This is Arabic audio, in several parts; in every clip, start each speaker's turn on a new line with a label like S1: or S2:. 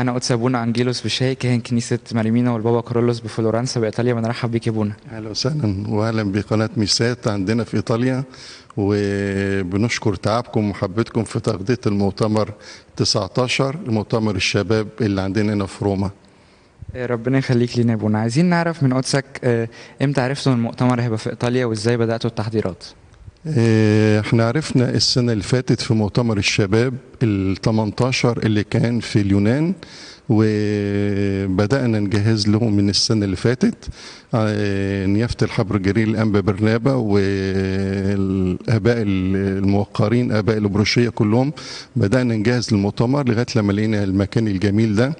S1: معانا قدس ابونا انجيلوس بشاي كاهن كنيسه ماريمينا
S2: والبابا كارولوس بفلورنسا بايطاليا بنرحب بيك يا ابونا اهلا وسهلا واهلا بقناه ميسات عندنا في ايطاليا وبنشكر تعبكم ومحبتكم في تغطيه المؤتمر 19 المؤتمر الشباب اللي عندنا هنا في روما
S1: آه، ربنا يخليك لينا يا ابونا عايزين نعرف من قدسك آه، امتى عرفتوا المؤتمر هيبقى في ايطاليا وازاي بداتوا التحضيرات
S2: آه، احنا عرفنا السنة اللي فاتت في مؤتمر الشباب ال 18 اللي كان في اليونان وبدأنا نجهز لهم من السنة اللي فاتت آه، نيافة الحبر الجرير الأنبا برنابا والآباء الموقرين آباء البروشية كلهم بدأنا نجهز للمؤتمر لغاية لما لقينا المكان الجميل ده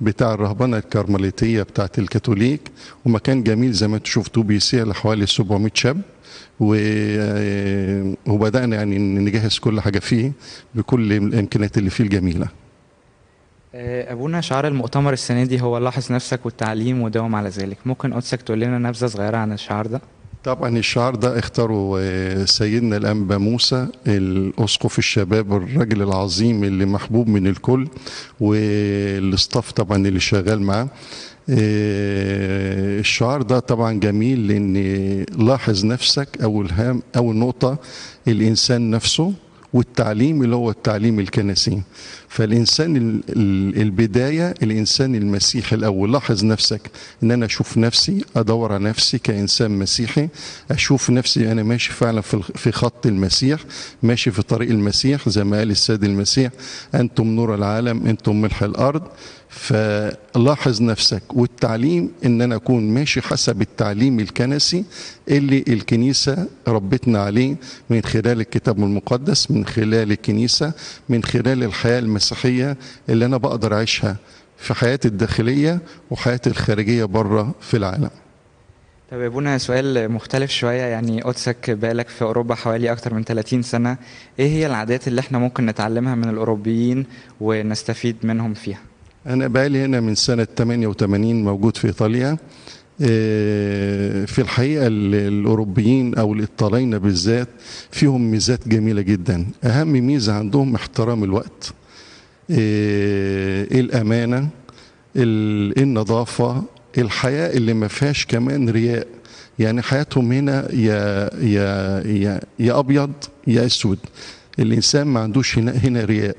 S2: بتاع الرهبنة الكرمليتية بتاعة الكاثوليك ومكان جميل زي ما انتم بيسيع لحوالي 700 شاب آه، وبدانا يعني نجهز كل حاجه فيه بكل الامكانيات اللي فيه الجميله
S1: آه، ابونا شعار المؤتمر السنه دي هو لاحظ نفسك والتعليم وداوم على ذلك ممكن قدسك تقول لنا نبذه صغيره عن الشعار ده
S2: طبعا الشعار ده اختاره آه، سيدنا الانبا موسى الاسقف الشباب الراجل العظيم اللي محبوب من الكل والاستاف طبعا اللي شغال معاه آه، الشعار ده طبعا جميل لان لاحظ نفسك او الهام اول نقطه الانسان نفسه والتعليم اللي هو التعليم الكنسي فالانسان البدايه الانسان المسيحي الاول لاحظ نفسك ان انا اشوف نفسي ادور على نفسي كانسان مسيحي اشوف نفسي انا ماشي فعلا في خط المسيح ماشي في طريق المسيح زي ما قال السيد المسيح انتم نور العالم انتم ملح الارض فلاحظ نفسك والتعليم ان انا اكون ماشي حسب التعليم الكنسي اللي الكنيسه ربتنا عليه من خلال الكتاب المقدس من خلال الكنيسه من خلال الحياه المسيحيه اللي انا بقدر اعيشها في حياتي الداخليه وحياتي الخارجيه بره في العالم
S1: طيب يا ابونا سؤال مختلف شويه يعني قدسك بالك في اوروبا حوالي اكثر من 30 سنه ايه هي العادات اللي احنا ممكن نتعلمها من الاوروبيين ونستفيد منهم فيها
S2: أنا بقالي هنا من سنة 88 موجود في إيطاليا آه، في الحقيقة الأوروبيين أو الإيطاليين بالذات فيهم ميزات جميلة جدا أهم ميزة عندهم احترام الوقت آه، الأمانة النظافة الحياة اللي ما فيهاش كمان رياء يعني حياتهم هنا يا يا يا, يا أبيض يا أسود الإنسان ما عندوش هنا, هنا رياء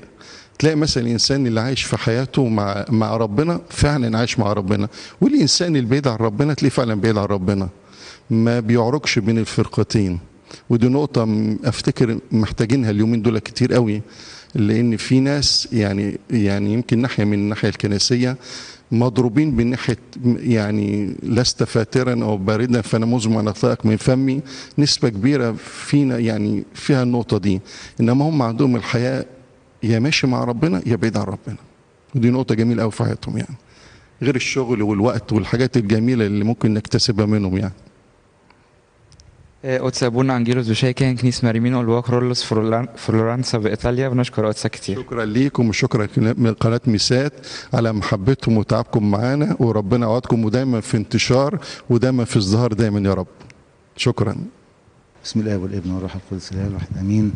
S2: تلاقي مثلا الانسان اللي عايش في حياته مع مع ربنا فعلا عايش مع ربنا والانسان اللي بعيد عن ربنا تلاقيه فعلا بعيد عن ربنا ما بيعرقش بين الفرقتين ودي نقطه افتكر محتاجينها اليومين دول كتير قوي لان في ناس يعني يعني يمكن ناحيه من الناحيه الكنسيه مضروبين من ناحيه يعني لست فاترا او باردا فانا مزمن اطلقك من فمي نسبه كبيره فينا يعني فيها النقطه دي انما هم عندهم الحياه يا ماشي مع ربنا يا بعيد عن ربنا ودي نقطة جميلة قوي في حياتهم يعني غير الشغل والوقت والحاجات الجميلة اللي ممكن نكتسبها منهم يعني
S1: Otca انجيلوس
S2: وشاي كان كنيس ماريمينو اللي كرولوس فلورنسا بإيطاليا بنشكر أوتسا كتير شكرا ليكم وشكرا لقناة ميسات على محبتهم وتعبكم معانا وربنا يعودكم ودايما في انتشار ودايما في ازدهار دايما يا رب شكرا
S3: بسم الله والابن والروح القدس الله الواحد امين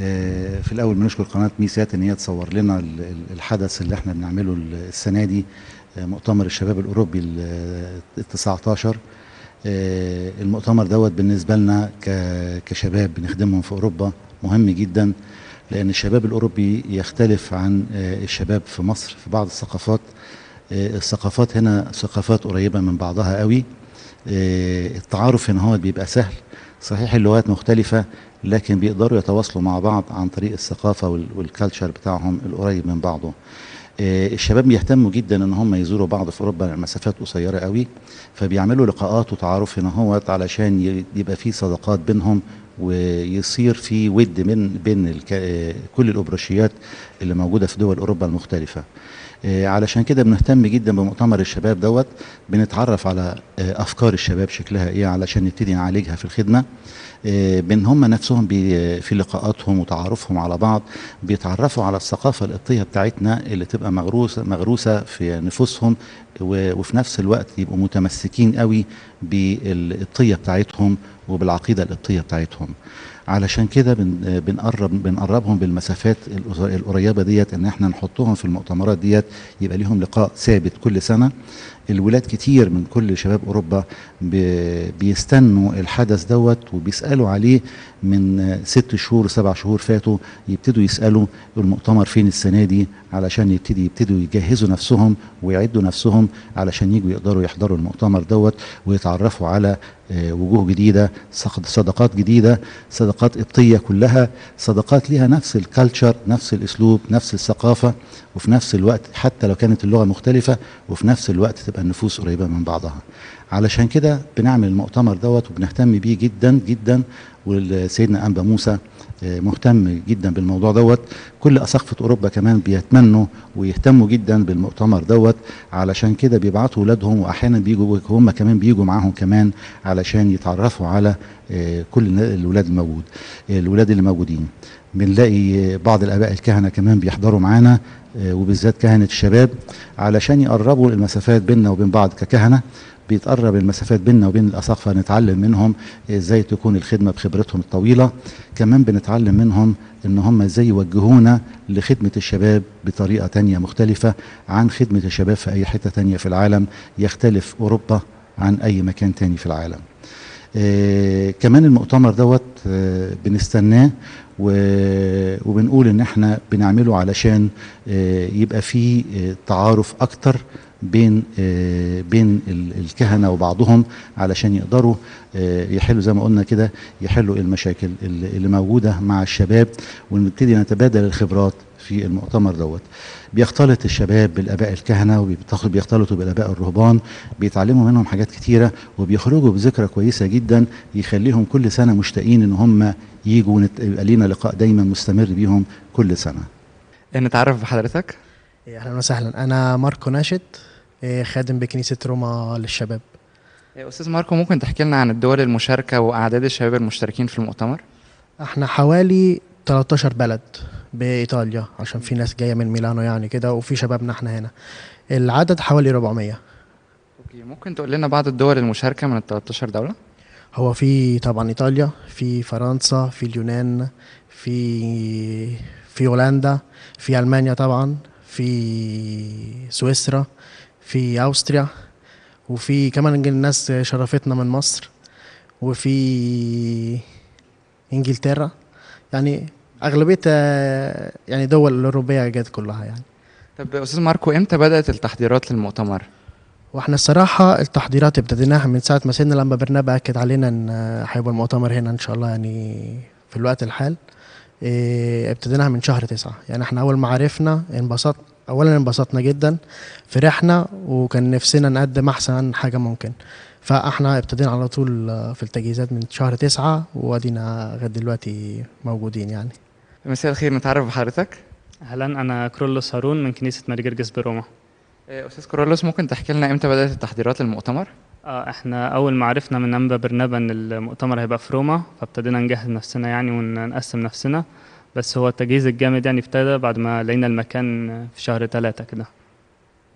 S3: آه، في الاول بنشكر قناه ميسات ان هي تصور لنا الحدث اللي احنا بنعمله السنه دي آه، مؤتمر الشباب الاوروبي ال 19 آه، المؤتمر دوت بالنسبه لنا كشباب بنخدمهم في اوروبا مهم جدا لان الشباب الاوروبي يختلف عن الشباب في مصر في بعض الثقافات الثقافات هنا ثقافات قريبه من بعضها قوي التعارف هنا هو بيبقى سهل صحيح اللغات مختلفة لكن بيقدروا يتواصلوا مع بعض عن طريق الثقافة والكالتشر بتاعهم القريب من بعضه آه، الشباب بيهتموا جدا ان هم يزوروا بعض في اوروبا مسافات قصيره قوي فبيعملوا لقاءات وتعارف هنا هوت علشان يبقى في صداقات بينهم ويصير في ود من بين آه، كل الاوبرشيات اللي موجوده في دول اوروبا المختلفه آه، علشان كده بنهتم جدا بمؤتمر الشباب دوت بنتعرف على آه، افكار الشباب شكلها ايه علشان نبتدي نعالجها في الخدمه آه، بان هم نفسهم في لقاءاتهم وتعارفهم على بعض بيتعرفوا على الثقافه القبطيه بتاعتنا اللي تبقى مغروسه مغروسه في نفوسهم وفي نفس الوقت يبقوا متمسكين قوي بالقبطيه بتاعتهم وبالعقيده القبطيه بتاعتهم علشان كده بن بنقرب بنقربهم بالمسافات القريبه ديت ان احنا نحطهم في المؤتمرات ديت يبقى ليهم لقاء ثابت كل سنه الولاد كتير من كل شباب اوروبا بيستنوا الحدث دوت وبيسالوا عليه من ست شهور سبع شهور فاتوا يبتدوا يسالوا المؤتمر فين السنه دي علشان يبتدي يبتدوا يجهزوا نفسهم ويعدوا نفسهم علشان يجوا يقدروا يحضروا المؤتمر دوت ويتعرفوا على آه، وجوه جديده صداقات جديده صداقات قبطيه كلها صداقات ليها نفس الكالتشر نفس الاسلوب نفس الثقافه وفي نفس الوقت حتى لو كانت اللغه مختلفه وفي نفس الوقت تبقى تبقى النفوس قريبه من بعضها علشان كده بنعمل المؤتمر دوت وبنهتم بيه جدا جدا وسيدنا انبا موسى آه، مهتم جدا بالموضوع دوت كل أساقفة أوروبا كمان بيتمنوا ويهتموا جدا بالمؤتمر دوت علشان كده بيبعتوا اولادهم وأحيانا بيجوا هم كمان بيجوا معاهم كمان علشان يتعرفوا على آه، كل الاولاد الموجود آه، الاولاد اللي موجودين بنلاقي بعض الآباء الكهنة كمان بيحضروا معانا آه، وبالذات كهنة الشباب علشان يقربوا المسافات بيننا وبين بعض ككهنة بيتقرب المسافات بيننا وبين الأساقفة نتعلم منهم ازاي تكون الخدمة بخبرتهم الطويلة كمان بنتعلم منهم ان هم ازاي يوجهونا لخدمة الشباب بطريقة تانية مختلفة عن خدمة الشباب في أي حتة تانية في العالم يختلف أوروبا عن أي مكان تاني في العالم آه، كمان المؤتمر دوت آه، بنستناه وبنقول ان احنا بنعمله علشان آه، يبقى فيه تعارف اكتر بين بين الكهنه وبعضهم علشان يقدروا يحلوا زي ما قلنا كده يحلوا المشاكل اللي موجوده مع الشباب ونبتدي نتبادل الخبرات في المؤتمر دوت بيختلط الشباب بالاباء الكهنه وبيختلطوا بالاباء الرهبان بيتعلموا منهم حاجات كتيره وبيخرجوا بذكرى كويسه جدا يخليهم كل سنه مشتاقين ان هم يجوا يبقى لينا لقاء دايما مستمر بيهم كل سنه
S4: إيه،
S1: نتعرف بحضرتك
S4: إيه، اهلا وسهلا انا ماركو ناشد إيه، خادم بكنيسه روما للشباب
S1: استاذ ماركو ممكن تحكي لنا عن الدول المشاركه واعداد الشباب المشتركين
S4: في المؤتمر احنا حوالي 13 بلد بايطاليا عشان في ناس جايه من ميلانو يعني كده وفي شبابنا احنا هنا العدد حوالي 400 اوكي ممكن
S1: تقول لنا بعض الدول المشاركه من ال 13 دوله
S4: هو في طبعا ايطاليا في فرنسا في اليونان في في هولندا في المانيا طبعا في سويسرا في اوستريا وفي كمان الناس شرفتنا من مصر وفي انجلترا يعني اغلبيه آه، يعني دول الاوروبيه جت كلها يعني
S1: طب استاذ ماركو امتى بدات التحضيرات للمؤتمر
S4: واحنا الصراحه التحضيرات ابتديناها من ساعه ما سيدنا لما برنابا اكد علينا ان آه، هيبقى المؤتمر هنا ان شاء الله يعني في الوقت الحال إيه ابتديناها من شهر تسعة يعني احنا اول ما عرفنا انبسطنا اولا انبسطنا جدا فرحنا وكان نفسنا نقدم احسن حاجه ممكن فاحنا ابتدينا على طول آه، في التجهيزات من شهر تسعة وادينا لغايه دلوقتي موجودين يعني
S1: مساء الخير نتعرف بحضرتك اهلا انا كرولوس هارون من كنيسه ماري جرجس بروما آه، استاذ كرولوس ممكن تحكي لنا امتى بدات التحضيرات للمؤتمر آه احنا اول ما عرفنا من انبا برنابا ان المؤتمر هيبقى في روما فابتدينا نجهز نفسنا يعني ونقسم نفسنا بس هو التجهيز الجامد يعني ابتدى بعد ما لقينا المكان في شهر ثلاثة كده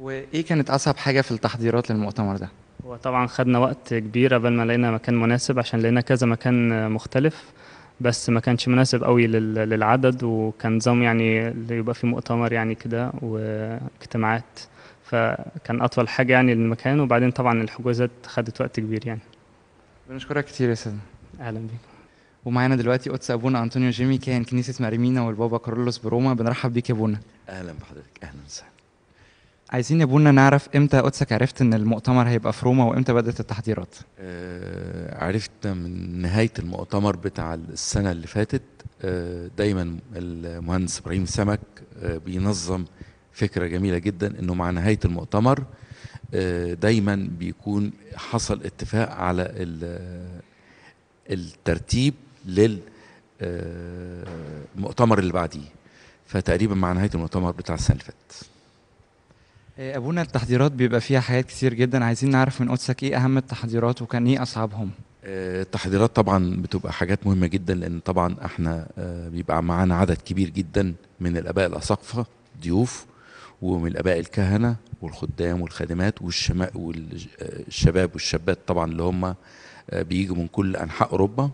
S1: وايه كانت اصعب حاجه في التحضيرات للمؤتمر ده هو طبعا خدنا وقت كبير قبل ما لقينا مكان مناسب عشان لقينا كذا مكان مختلف بس ما كانش مناسب قوي للعدد وكان نظام يعني اللي يبقى فيه مؤتمر يعني كده واجتماعات فكان اطول حاجه يعني المكان وبعدين طبعا الحجوزات خدت وقت كبير يعني بنشكرك كتير يا سيدنا اهلا بيك ومعانا دلوقتي قدس ابونا انطونيو جيمي كان كنيسه مريمينا والبابا كارلوس بروما بنرحب بيك يا ابونا
S5: اهلا بحضرتك اهلا وسهلا
S1: عايزين يا ابونا نعرف امتى قدسك عرفت ان المؤتمر هيبقى في روما وامتى بدات التحضيرات؟ آه عرفت من نهايه المؤتمر
S5: بتاع السنه اللي فاتت آه دايما المهندس ابراهيم سمك آه بينظم فكره جميله جدا انه مع نهايه المؤتمر آه دايما بيكون حصل اتفاق على آه، الترتيب للمؤتمر آه، اللي بعديه فتقريبا مع نهايه المؤتمر بتاع السنه اللي فاتت
S1: إيه، ابونا التحضيرات بيبقى فيها حاجات كتير جدا عايزين نعرف من قدسك ايه اهم التحضيرات وكان ايه اصعبهم إيه،
S5: التحضيرات طبعا بتبقى حاجات مهمه جدا لان طبعا احنا إيه، بيبقى معانا عدد كبير جدا من الاباء الاساقفه ضيوف ومن الاباء الكهنه والخدام والخادمات والشما والشباب والشابات طبعا اللي هم بيجوا من كل انحاء اوروبا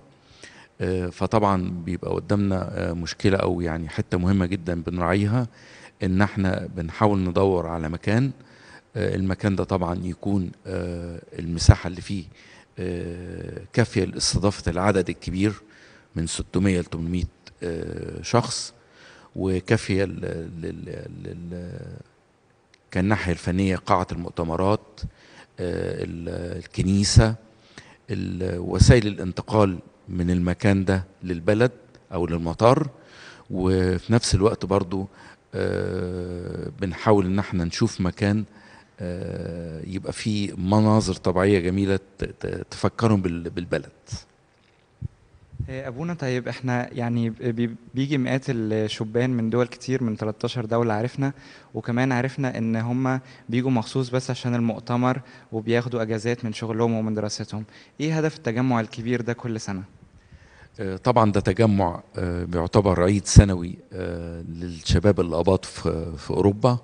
S5: فطبعا بيبقى قدامنا مشكله او يعني حته مهمه جدا بنراعيها ان احنا بنحاول ندور على مكان آه، المكان ده طبعا يكون آه، المساحه اللي فيه آه، كافيه لاستضافه العدد الكبير من 600 ل 800 شخص وكافيه كالناحيه الفنيه قاعه المؤتمرات الكنيسه وسائل الانتقال من المكان ده للبلد او للمطار وفي نفس الوقت برضو آه، بنحاول ان احنا نشوف مكان آه، يبقى فيه مناظر طبيعيه جميله تفكرهم بالبلد
S1: آه، ابونا طيب احنا يعني بيجي مئات الشبان من دول كتير من 13 دوله عرفنا وكمان عرفنا ان هم بيجوا مخصوص بس عشان المؤتمر وبياخدوا اجازات من شغلهم ومن دراستهم ايه هدف التجمع الكبير ده كل سنه آه،
S5: طبعا ده تجمع آه، بيعتبر عيد سنوي آه، للشباب الاباط في اوروبا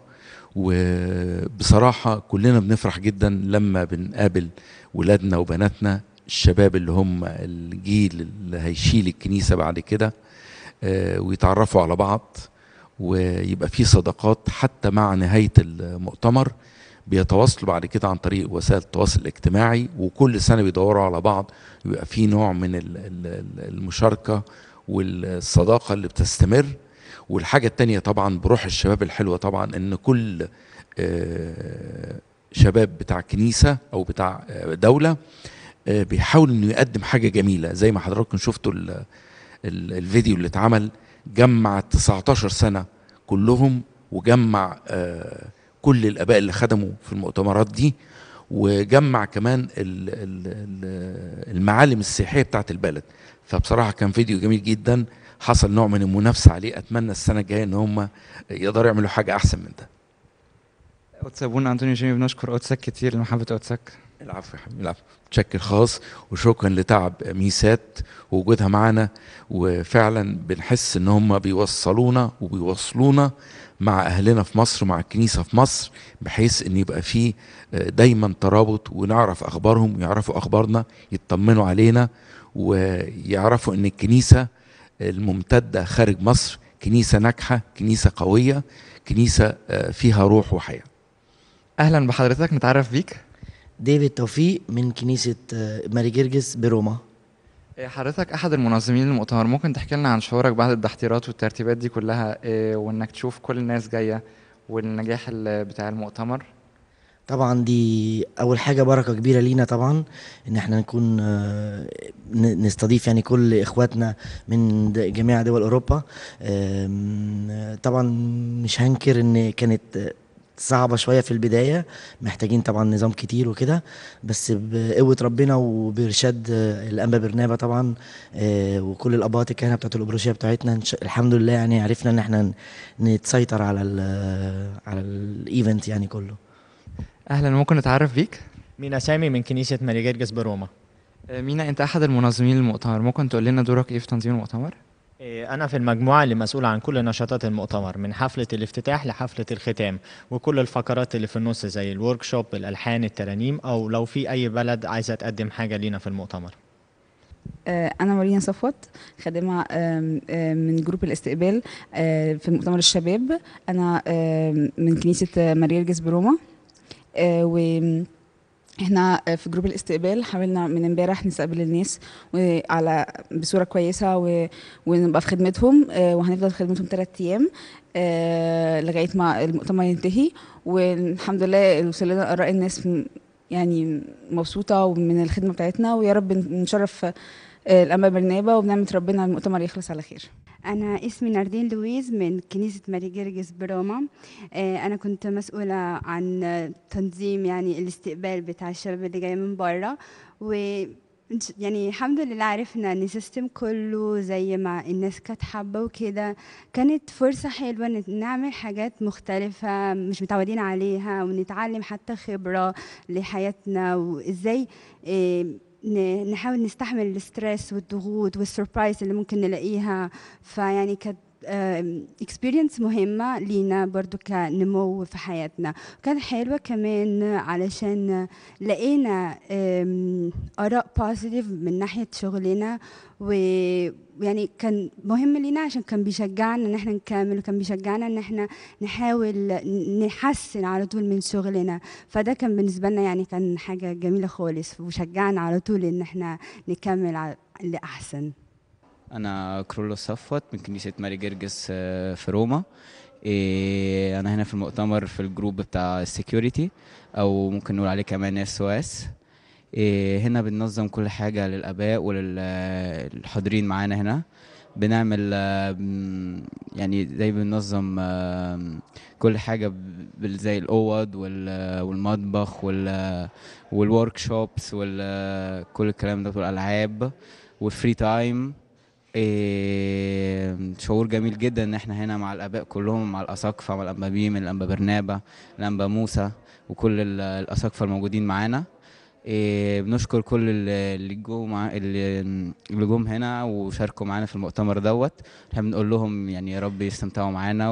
S5: وبصراحه كلنا بنفرح جدا لما بنقابل ولادنا وبناتنا الشباب اللي هم الجيل اللي هيشيل الكنيسه بعد كده ويتعرفوا على بعض ويبقى في صداقات حتى مع نهايه المؤتمر بيتواصلوا بعد كده عن طريق وسائل التواصل الاجتماعي وكل سنه بيدوروا على بعض يبقى في نوع من المشاركه والصداقه اللي بتستمر والحاجه الثانيه طبعا بروح الشباب الحلوه طبعا ان كل آه، شباب بتاع كنيسه او بتاع آه، دوله آه، بيحاول انه يقدم حاجه جميله زي ما حضراتكم شفتوا الفيديو اللي اتعمل جمع 19 سنه كلهم وجمع آه كل الاباء اللي خدموا في المؤتمرات دي وجمع كمان المعالم السياحيه بتاعت البلد فبصراحه كان فيديو جميل جدا حصل نوع من المنافسه عليه اتمنى السنه الجايه ان هم يقدروا يعملوا حاجه احسن من ده
S1: اتسابون انطونيو جيمي بنشكر اوتسك كتير لمحبه اوتسك العفو يا حبيبي
S5: العفو بشكل خاص وشكرا لتعب ميسات ووجودها معانا وفعلا بنحس ان هم بيوصلونا وبيوصلونا مع اهلنا في مصر مع الكنيسه في مصر بحيث ان يبقى في آه، دايما ترابط ونعرف اخبارهم ويعرفوا اخبارنا يطمنوا علينا ويعرفوا ان الكنيسه الممتده خارج مصر كنيسه ناجحه كنيسه قويه كنيسه آه، فيها روح وحياه
S4: اهلا بحضرتك نتعرف بيك ديفيد توفيق من كنيسه آه، ماري جرجس بروما
S1: إيه، حضرتك احد المنظمين المؤتمر ممكن تحكي لنا عن شعورك بعد التحضيرات والترتيبات دي كلها إيه، وانك تشوف كل الناس جايه والنجاح بتاع المؤتمر
S4: طبعا دي اول حاجه بركه كبيره لينا طبعا ان احنا نكون آه، نستضيف يعني كل اخواتنا من جميع دول اوروبا طبعا مش هنكر ان كانت صعبة شوية في البداية محتاجين طبعا نظام كتير وكده بس بقوة ربنا وبرشاد الأنبا برنابة طبعا آه، وكل الأباط الكهنة بتاعت الأبروشية بتاعتنا الحمد لله يعني عرفنا إن احنا نتسيطر على الـ آه، على الإيفنت يعني كله
S1: أهلا ممكن نتعرف بيك؟ مينا سامي من كنيسة جرجس بروما آه، مينا أنت أحد المنظمين للمؤتمر ممكن تقول لنا دورك إيه في تنظيم المؤتمر؟
S4: إيه، أنا في المجموعة اللي مسؤولة عن كل نشاطات المؤتمر من حفلة الافتتاح لحفلة الختام وكل الفقرات اللي في النص زي الوركشوب الألحان الترانيم أو لو في أي بلد عايزة تقدم حاجة لينا في المؤتمر
S6: آه، انا مارينا صفوت خادمه من جروب الاستقبال آه، في مؤتمر الشباب انا من كنيسه ماريرجس بروما آه، و احنا في جروب الاستقبال حاولنا من امبارح نستقبل الناس على بصوره كويسه و... ونبقى في خدمتهم آه، وهنفضل في خدمتهم ثلاث ايام آه، لغايه ما المؤتمر ينتهي والحمد لله وصل لنا اراء الناس يعني مبسوطه من الخدمه بتاعتنا ويا رب نشرف آه، الامل برنابه وبنعمه ربنا المؤتمر يخلص على خير أنا اسمي ناردين لويز من كنيسة ماري جرجس بروما آه، أنا كنت مسؤولة عن تنظيم يعني الاستقبال بتاع الشباب اللي جاي من برا و يعني الحمد لله عرفنا ان السيستم كله زي ما الناس كانت حابه وكده كانت فرصه حلوه نعمل حاجات مختلفه مش متعودين عليها ونتعلم حتى خبره لحياتنا وازاي آه، نحاول نستحمل الستريس والضغوط والسربرايز اللي ممكن نلاقيها فيعني كانت اكسبيرينس مهمه لينا برضو كنمو في حياتنا كان حلوه كمان علشان لقينا اراء بوزيتيف من ناحيه شغلنا ويعني كان مهم لينا عشان كان بيشجعنا ان احنا نكمل وكان بيشجعنا ان احنا نحاول نحسن على طول من شغلنا فده كان بالنسبه لنا يعني كان حاجه جميله خالص وشجعنا على طول ان احنا نكمل لاحسن
S7: انا كرولو صفوت من كنيسه ماري جرجس آه، في روما إيه انا هنا في المؤتمر في الجروب بتاع السكيورتي او ممكن نقول عليه كمان اس او اس هنا بننظم كل حاجه للاباء وللحاضرين معانا هنا بنعمل آه، يعني زي بننظم آه، كل حاجة زي الأوض والمطبخ والورك شوبس وكل الكلام ده والألعاب والفري تايم إيه، شعور جميل جدا ان احنا هنا مع الاباء كلهم مع الاساقفه مع ميم الانبا برنابه الانبا موسى وكل الاساقفه الموجودين معانا إيه، بنشكر كل اللي جو مع اللي جم هنا وشاركوا معانا في المؤتمر دوت احنا بنقول لهم يعني يا رب يستمتعوا معانا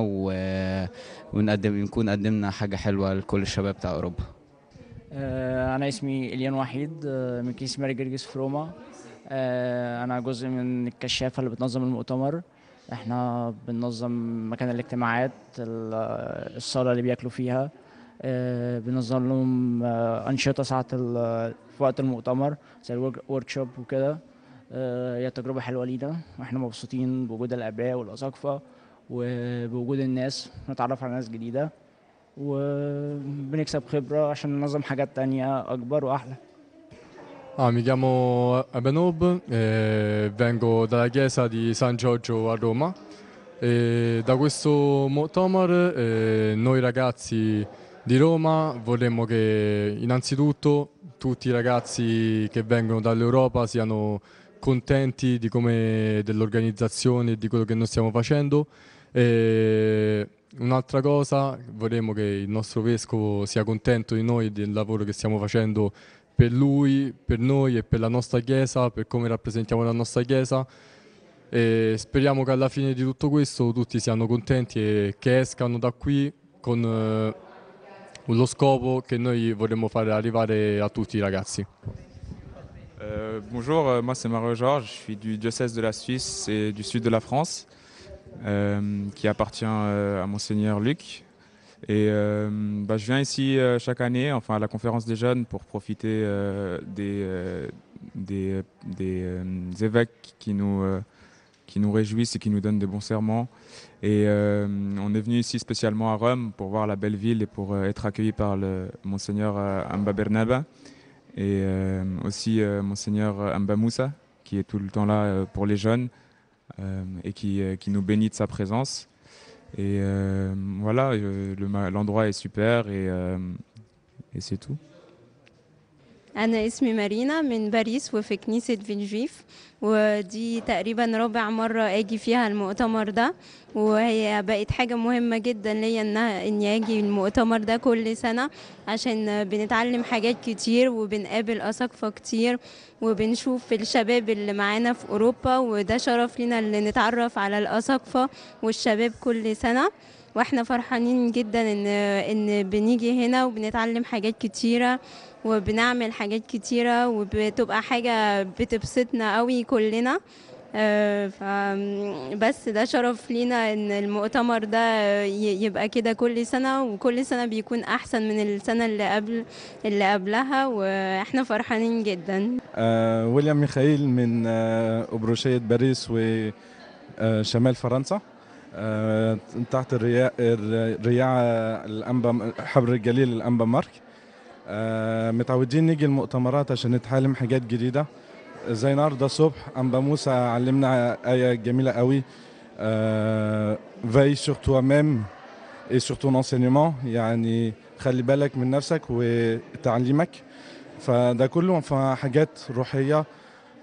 S7: ونقدم نكون قدمنا حاجه حلوه لكل الشباب بتاع اوروبا آه، انا اسمي
S1: اليان وحيد آه، من كيس ماري جرجس في روما آه، انا جزء من الكشافه
S4: اللي بتنظم المؤتمر احنا بننظم مكان الاجتماعات الصاله اللي بياكلوا فيها آه، بننظم لهم آه، انشطه ساعه في وقت المؤتمر زي الورك شوب وكده هي تجربه حلوه لينا
S1: واحنا مبسوطين بوجود الاباء والاساقفه وبوجود الناس نتعرف على ناس جديده وبنكسب خبره عشان ننظم حاجات تانية اكبر واحلى
S4: Ah, mi chiamo Abenob, eh, vengo dalla chiesa di San Giorgio a Roma e da questo Motomar eh, noi ragazzi di Roma vorremmo che innanzitutto tutti i ragazzi che vengono dall'Europa siano contenti di come dell'organizzazione e di quello che noi stiamo facendo e un'altra cosa vorremmo che il nostro vescovo sia contento di noi del lavoro che stiamo facendo per lui, per noi e per la nostra Chiesa, per come rappresentiamo la nostra Chiesa. E speriamo che alla fine di tutto questo tutti siano contenti e che escano da qui con eh, lo scopo che noi vorremmo fare arrivare a tutti i ragazzi.
S1: Eh, euh, bonjour, moi c'est Mario Georges, je suis du diocèse de la Suisse et du sud de la France, euh, qui appartient euh, à Monseigneur Luc, Et euh, bah, je viens ici euh, chaque année, enfin à la conférence des jeunes, pour profiter euh, des, des, évêques qui nous, qui nous réjouissent et qui nous donnent de bons serments. Et on est venu ici spécialement à Rome pour voir la belle ville et pour être accueilli par le Monseigneur Amba Bernaba et aussi Monseigneur Amba Moussa, qui est tout le temps là pour les jeunes et qui, qui nous bénit de sa présence. Et euh, voilà, euh, l'endroit est super et, euh, et c'est tout.
S6: أنا اسمي مارينا من باريس وفي كنيسة فينجيف ودي تقريبا رابع مرة أجي فيها المؤتمر ده وهي بقت حاجة مهمة جدا ليا إنها إني أجي المؤتمر ده كل سنة عشان بنتعلم حاجات كتير وبنقابل أساقفة كتير وبنشوف الشباب اللي معانا في أوروبا وده شرف لينا اللي نتعرف على الأساقفة والشباب كل سنة واحنا فرحانين جدا ان ان بنيجي هنا وبنتعلم حاجات كتيره وبنعمل حاجات كتيره وبتبقى حاجه بتبسطنا قوي كلنا آه، بس ده شرف لينا ان المؤتمر ده يبقى كده كل سنه وكل سنه بيكون احسن من السنه اللي قبل اللي قبلها واحنا فرحانين جدا
S5: آه ويليام ميخائيل من آه ابروشيه باريس وشمال فرنسا آه، تحت الرياع الأنبا حبر الجليل الأنبا مارك آه، متعودين نيجي المؤتمرات عشان نتعلم حاجات جديدة زي النهارده الصبح أنبا موسى علمنا آية جميلة قوي في سور تو ميم اي سور تو enseignement يعني خلي بالك من نفسك وتعليمك فده كله حاجات روحية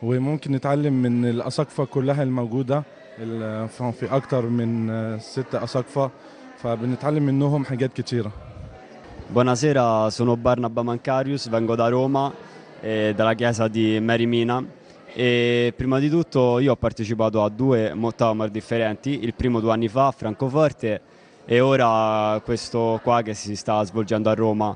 S5: وممكن نتعلم من الأساقفة كلها الموجودة فهم في أكثر من ستة أساقفة فبنتعلم
S7: منهم حاجات كتيرة Buonasera, sono Barnaba Mancarius, vengo da Roma, eh, dalla chiesa di Mary Mina. E prima di tutto io ho partecipato a due Mottamar differenti, il primo due anni fa a Francoforte e ora questo qua che si sta svolgendo a Roma.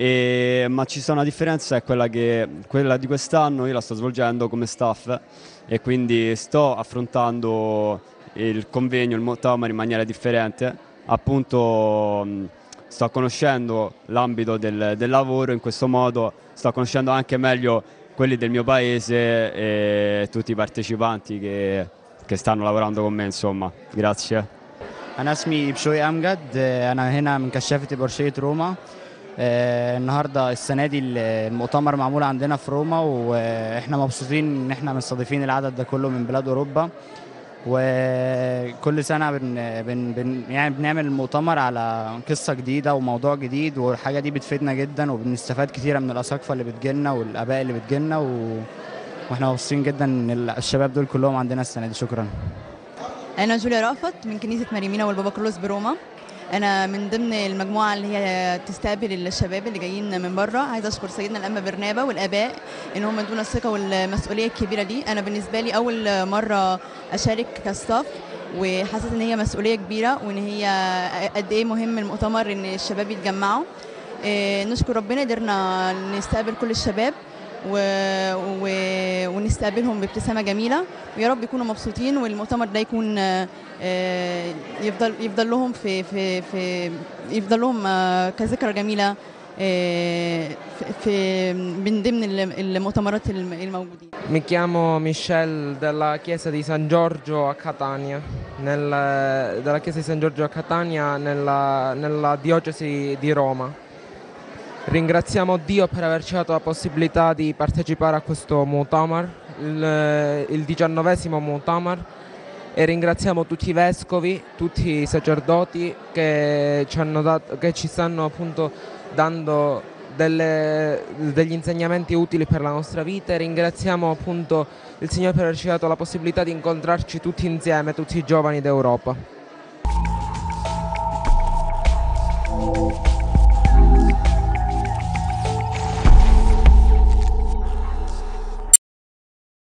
S7: E, ma ci sta una differenza, è quella che quella di quest'anno io la sto svolgendo come staff e quindi sto affrontando il convegno, il Motamar in maniera differente, appunto mm, sto conoscendo l'ambito del, del, lavoro in questo modo, sto conoscendo anche meglio quelli del mio paese e tutti i partecipanti che, che stanno lavorando con me insomma, grazie. Anasmi اسمي بشوي أمجد أنا هنا من كشافة برشية روما آه، النهارده السنه دي المؤتمر معمول عندنا في روما واحنا مبسوطين ان احنا مستضيفين العدد ده كله من بلاد اوروبا وكل سنه بن بن بن يعني بنعمل المؤتمر على قصه جديده وموضوع جديد والحاجه دي بتفيدنا جدا وبنستفاد كتير من الاساقفه اللي بتجيلنا والاباء اللي بتجيلنا و... واحنا مبسوطين جدا ان الشباب دول كلهم عندنا السنه دي شكرا
S6: انا جوليا رأفت من كنيسه مريمينا والبابا كرولوس بروما انا من ضمن المجموعه اللي هي تستقبل الشباب اللي جايين من بره عايز اشكر سيدنا الأم برنابه والاباء ان هم ادونا الثقه والمسؤوليه الكبيره دي انا بالنسبه لي اول مره اشارك كصف وحاسس ان هي مسؤوليه كبيره وان هي قد ايه مهم المؤتمر ان الشباب يتجمعوا آه، نشكر ربنا قدرنا نستقبل كل الشباب و... و... ونستقبلهم بابتسامه جميله ويا رب يكونوا مبسوطين والمؤتمر ده يكون يفضل يفضل لهم في في في يفضل لهم كذكرى جميله في من ضمن المؤتمرات الموجودين
S1: Mi chiamo Michel della chiesa di San Giorgio a Catania, nel, della chiesa di San Giorgio a Catania nella, nella diocesi di Roma. Ringraziamo Dio per averci dato la possibilità di partecipare a questo Mutamar, eh, il, diciannovesimo Mutamar e ringraziamo tutti i vescovi, tutti i sacerdoti che ci, dato, che ci stanno appunto dando delle, degli insegnamenti utili per la nostra vita e ringraziamo appunto il Signore per averci dato la possibilità di incontrarci tutti insieme, tutti i giovani d'Europa.